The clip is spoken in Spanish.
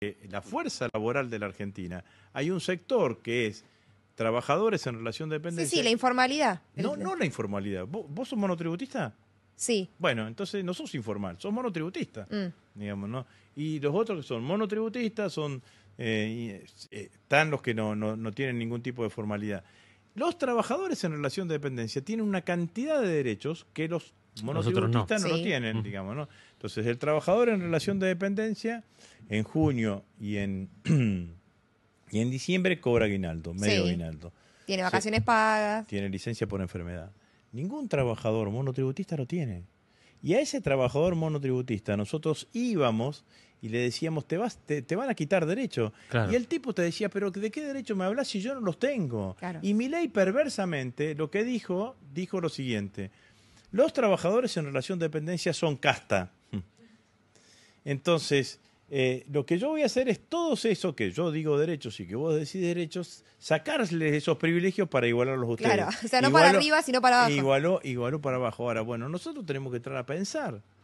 Eh, la fuerza laboral de la Argentina, hay un sector que es trabajadores en relación de dependencia. Sí, sí, la informalidad. No, no la informalidad. ¿Vos, sos monotributista? Sí. Bueno, entonces no sos informal, sos monotributista, mm. digamos, ¿no? Y los otros que son monotributistas son eh, eh, están los que no, no tienen ningún tipo de formalidad. Los trabajadores en relación de dependencia tienen una cantidad de derechos que los monotributistas no, lo los tienen, mm. digamos, Entonces, el trabajador en relación de dependencia en junio y en y en diciembre cobra aguinaldo, medio guinaldo. aguinaldo. Tiene vacaciones pagas. Tiene licencia por enfermedad. Ningún trabajador monotributista lo tiene. Y a ese trabajador monotributista nosotros íbamos y le decíamos, te, vas, te, van a quitar derecho. Y el tipo te decía, pero ¿de qué derecho me hablas si yo no los tengo? Y mi ley perversamente lo que dijo, dijo lo siguiente, los trabajadores en relación de dependencia son casta. Entonces, eh, lo que yo voy a hacer es todos eso que yo digo derechos y que vos decís derechos, sacarles esos privilegios para igualarlos a ustedes. Claro, o sea, no para arriba, sino para abajo. Igualó, igualó para abajo. Ahora, bueno, nosotros tenemos que entrar a pensar.